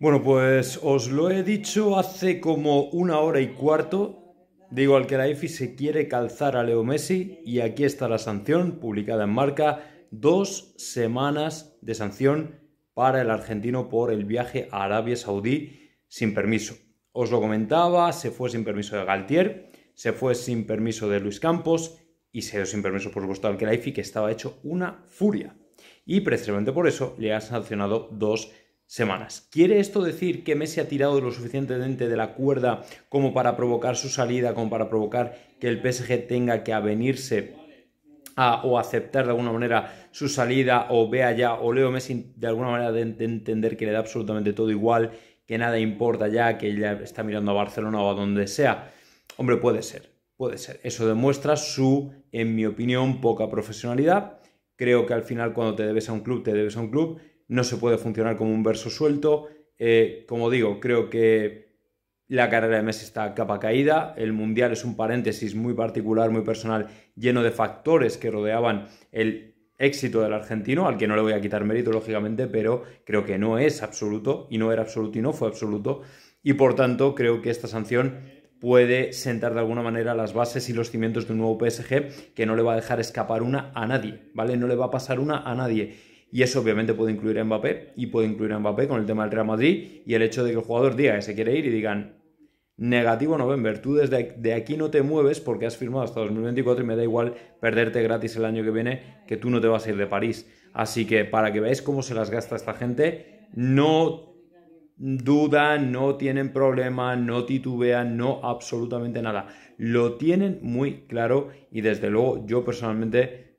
Bueno, pues os lo he dicho hace como una hora y cuarto. Digo, al Khelaifi se quiere calzar a Leo Messi y aquí está la sanción publicada en marca. Dos semanas de sanción para el argentino por el viaje a Arabia Saudí sin permiso. Os lo comentaba, se fue sin permiso de Galtier, se fue sin permiso de Luis Campos y se dio sin permiso, por supuesto, al EFI que estaba hecho una furia. Y precisamente por eso le ha sancionado dos semanas. ¿Quiere esto decir que Messi ha tirado lo suficientemente de la cuerda como para provocar su salida, como para provocar que el PSG tenga que avenirse a, o aceptar de alguna manera su salida o vea ya, o Leo Messi de alguna manera de, de entender que le da absolutamente todo igual, que nada importa ya, que ya está mirando a Barcelona o a donde sea? Hombre, puede ser, puede ser. Eso demuestra su, en mi opinión, poca profesionalidad. Creo que al final cuando te debes a un club, te debes a un club no se puede funcionar como un verso suelto. Eh, como digo, creo que la carrera de Messi está capa caída, el Mundial es un paréntesis muy particular, muy personal, lleno de factores que rodeaban el éxito del argentino, al que no le voy a quitar mérito, lógicamente, pero creo que no es absoluto, y no era absoluto y no fue absoluto, y por tanto creo que esta sanción puede sentar de alguna manera las bases y los cimientos de un nuevo PSG que no le va a dejar escapar una a nadie, ¿vale? No le va a pasar una a nadie. Y eso obviamente puede incluir a Mbappé y puede incluir a Mbappé con el tema del Real Madrid y el hecho de que el jugador diga que se quiere ir y digan, negativo November, tú desde de aquí no te mueves porque has firmado hasta 2024 y me da igual perderte gratis el año que viene que tú no te vas a ir de París. Así que para que veáis cómo se las gasta esta gente, no dudan, no tienen problema, no titubean, no absolutamente nada. Lo tienen muy claro y desde luego yo personalmente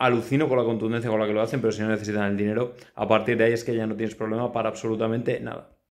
alucino con la contundencia con la que lo hacen, pero si no necesitan el dinero, a partir de ahí es que ya no tienes problema para absolutamente nada.